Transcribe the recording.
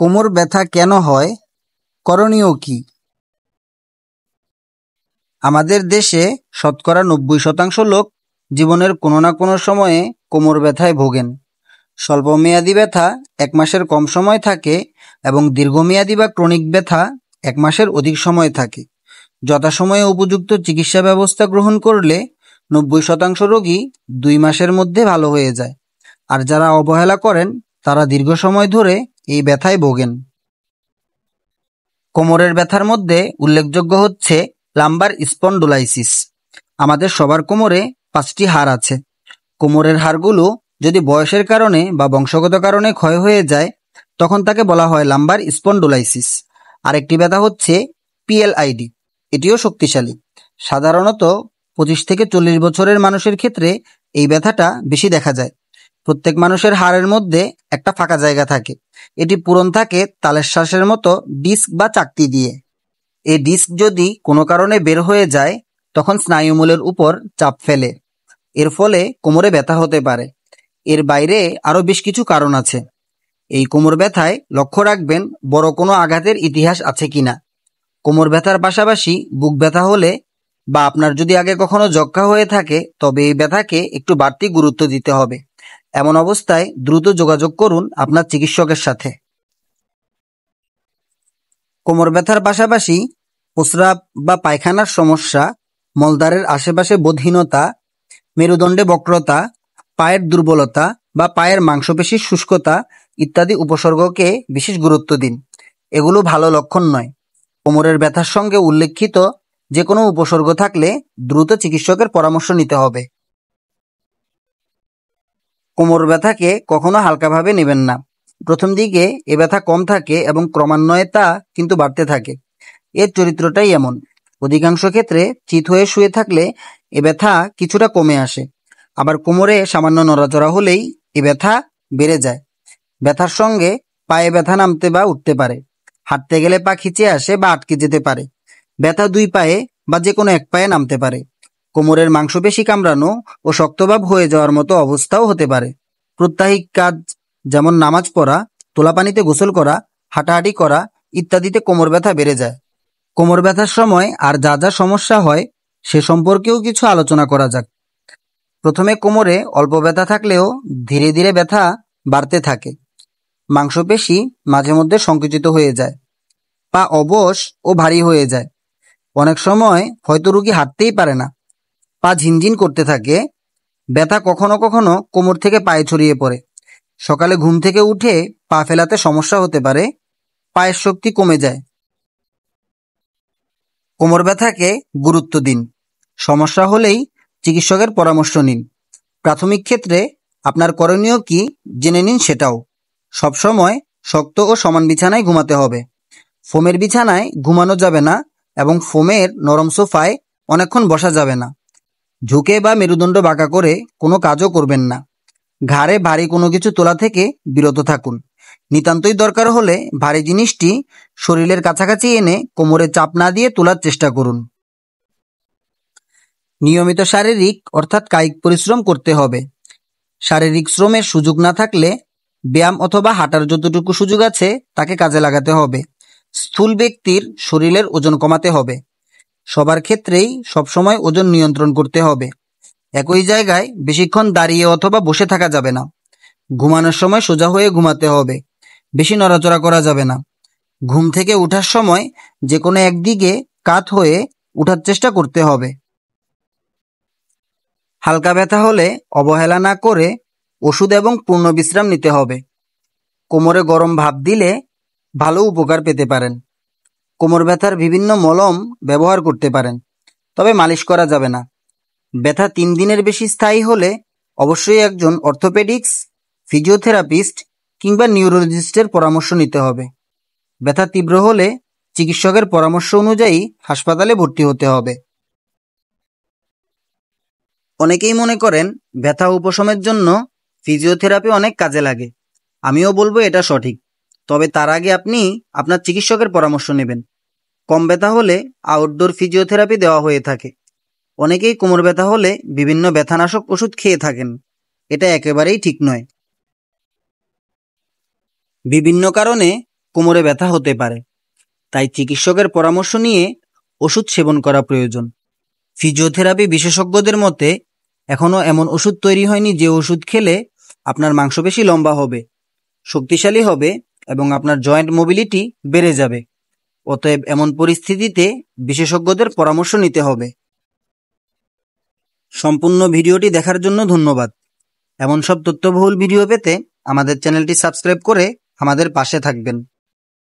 কোমর ব্যথা কেন হয় করণীয় কি আমাদের দেশে শতকরা নব্বই শতাংশ লোক জীবনের কোনো না কোনো সময়ে কোমর ব্যথায় ভোগেন স্বল্পমেয়াদী ব্যথা এক মাসের কম সময় থাকে এবং দীর্ঘমেয়াদী বা ক্রনিক ব্যথা এক মাসের অধিক সময় থাকে যথাসময়ে উপযুক্ত চিকিৎসা ব্যবস্থা গ্রহণ করলে নব্বই শতাংশ রোগী দুই মাসের মধ্যে ভালো হয়ে যায় আর যারা অবহেলা করেন তারা দীর্ঘ সময় ধরে এই ব্যথায় ভোগেন কোমরের ব্যথার মধ্যে উল্লেখযোগ্য হচ্ছে লাম্বার স্পন্ডোলাইসিস আমাদের সবার কোমরে পাঁচটি হাড় আছে কোমরের হাড়গুলো যদি বয়সের কারণে বা বংশগত কারণে ক্ষয় হয়ে যায় তখন তাকে বলা হয় লাম্বার স্পন্ডোলাইসিস আরেকটি ব্যথা হচ্ছে পিএলআইডি এটিও শক্তিশালী সাধারণত পঁচিশ থেকে চল্লিশ বছরের মানুষের ক্ষেত্রে এই ব্যথাটা বেশি দেখা যায় প্রত্যেক মানুষের হাড়ের মধ্যে একটা ফাঁকা জায়গা থাকে এটি পূরণ থাকে তালের শ্বাসের মতো ডিস্ক বা চাকতি দিয়ে এই ডিস্ক যদি কোনো কারণে বের হয়ে যায় তখন স্নায়ুমূলের উপর চাপ ফেলে এর ফলে কোমরে ব্যথা হতে পারে এর বাইরে আরও বেশ কিছু কারণ আছে এই কোমর ব্যথায় লক্ষ্য রাখবেন বড় কোনো আঘাতের ইতিহাস আছে কিনা কোমর ব্যথার পাশাপাশি বুক ব্যথা হলে বা আপনার যদি আগে কখনো যক্ষা হয়ে থাকে তবে এই ব্যথাকে একটু বাড়তি গুরুত্ব দিতে হবে এমন অবস্থায় দ্রুত যোগাযোগ করুন আপনার চিকিৎসকের সাথে কোমর ব্যথার পাশাপাশি প্রস্রাব বা পায়খানার সমস্যা মলদারের আশেপাশে বোধহীনতা মেরুদণ্ডে বক্রতা পায়ের দুর্বলতা বা পায়ের মাংসপেশির শুষ্কতা ইত্যাদি উপসর্গকে বিশেষ গুরুত্ব দিন এগুলো ভালো লক্ষণ নয় কোমরের ব্যথার সঙ্গে উল্লেখিত যে কোনো উপসর্গ থাকলে দ্রুত চিকিৎসকের পরামর্শ নিতে হবে কোমর ব্যথাকে কখনো হালকাভাবে নেবেন না প্রথম দিকে এ ব্যথা কম থাকে এবং ক্রমান্বয়ে তা কিন্তু বাড়তে থাকে এর চরিত্রটাই এমন অধিকাংশ ক্ষেত্রে চিত হয়ে শুয়ে থাকলে এ ব্যথা কিছুটা কমে আসে আবার কোমরে সামান্য নড়াচড়া হলেই এ ব্যথা বেড়ে যায় ব্যথার সঙ্গে পায়ে ব্যথা নামতে বা উঠতে পারে হাঁটতে গেলে পা খিচে আসে বা আটকে যেতে পারে ব্যথা দুই পায়ে বা যে কোনো এক পায়ে নামতে পারে কোমরের মাংসপেশি কামড়ানো ও শক্তভাব হয়ে যাওয়ার মতো অবস্থাও হতে পারে প্রত্যাহিক কাজ যেমন নামাজ পড়া তোলা পানিতে গোসল করা হাঁটাহাঁটি করা ইত্যাদিতে কোমর ব্যথা বেড়ে যায় কোমর ব্যথার সময় আর যা যা সমস্যা হয় সে সম্পর্কেও কিছু আলোচনা করা যাক প্রথমে কোমরে অল্প ব্যথা থাকলেও ধীরে ধীরে ব্যথা বাড়তে থাকে মাংসপেশি মাঝে মধ্যে সংকুচিত হয়ে যায় পা অবশ ও ভারী হয়ে যায় অনেক সময় হয়তো রুগী হাঁটতেই পারে না পা ঝিনঝিন করতে থাকে ব্যথা কখনো কখনো কোমর থেকে পায়ে ছড়িয়ে পড়ে সকালে ঘুম থেকে উঠে পা ফেলাতে সমস্যা হতে পারে পায়ের শক্তি কমে যায় কোমর ব্যথাকে গুরুত্ব দিন সমস্যা হলেই চিকিৎসকের পরামর্শ নিন প্রাথমিক ক্ষেত্রে আপনার করণীয় কি জেনে নিন সেটাও সবসময় শক্ত ও সমান বিছানায় ঘুমাতে হবে ফোমের বিছানায় ঘুমানো যাবে না এবং ফোমের নরম সোফায় অনেকক্ষণ বসা যাবে না ঝুঁকে বা মেরুদণ্ড বাঁকা করে কোনো কাজও করবেন না ঘাড়ে ভারী কোনো কিছু তোলা থেকে বিরত থাকুন নিতান্তই দরকার হলে ভারী জিনিসটি শরীরের কাছাকাছি এনে কোমরে চাপ না দিয়ে তোলার চেষ্টা করুন নিয়মিত শারীরিক অর্থাৎ কায়িক পরিশ্রম করতে হবে শারীরিক শ্রমের সুযোগ না থাকলে ব্যায়াম অথবা হাঁটার যতটুকু সুযোগ আছে তাকে কাজে লাগাতে হবে স্থূল ব্যক্তির শরীরের ওজন কমাতে হবে সবার ক্ষেত্রেই সবসময় ওজন নিয়ন্ত্রণ করতে হবে একই জায়গায় বেশিক্ষণ দাঁড়িয়ে অথবা বসে থাকা যাবে না ঘুমানোর সময় সোজা হয়ে ঘুমাতে হবে বেশি নড়াচড়া করা যাবে না ঘুম থেকে ওঠার সময় যে কোনো একদিকে কাত হয়ে ওঠার চেষ্টা করতে হবে হালকা ব্যথা হলে অবহেলা না করে ওষুধ এবং পূর্ণ বিশ্রাম নিতে হবে কোমরে গরম ভাব দিলে ভালো উপকার পেতে পারেন কোমর ব্যথার বিভিন্ন মলম ব্যবহার করতে পারেন তবে মালিশ করা যাবে না ব্যথা তিন দিনের বেশি স্থায়ী হলে অবশ্যই একজন অর্থোপেডিক্স ফিজিওথেরাপিস্ট কিংবা নিউরোলজিস্টের পরামর্শ নিতে হবে ব্যথা তীব্র হলে চিকিৎসকের পরামর্শ অনুযায়ী হাসপাতালে ভর্তি হতে হবে অনেকেই মনে করেন ব্যথা উপশমের জন্য ফিজিওথেরাপি অনেক কাজে লাগে আমিও বলবো এটা সঠিক তবে তার আগে আপনি আপনার চিকিৎসকের পরামর্শ নেবেন কম ব্যথা হলে আউটডোর ফিজিওথেরাপি দেওয়া হয়ে থাকে অনেকেই কোমর ব্যথা হলে বিভিন্ন ব্যথানাশক ওষুধ খেয়ে থাকেন এটা একেবারেই ঠিক নয় বিভিন্ন কারণে কোমরে ব্যথা হতে পারে তাই চিকিৎসকের পরামর্শ নিয়ে ওষুধ সেবন করা প্রয়োজন ফিজিওথেরাপি বিশেষজ্ঞদের মতে এখনও এমন ওষুধ তৈরি হয়নি যে ওষুধ খেলে আপনার মাংসপেশি লম্বা হবে শক্তিশালী হবে এবং আপনার জয়েন্ট মোবিলিটি বেড়ে যাবে অতএব এমন পরিস্থিতিতে বিশেষজ্ঞদের পরামর্শ নিতে হবে সম্পূর্ণ ভিডিওটি দেখার জন্য ধন্যবাদ এমন সব তথ্যবহুল ভিডিও পেতে আমাদের চ্যানেলটি সাবস্ক্রাইব করে আমাদের পাশে থাকবেন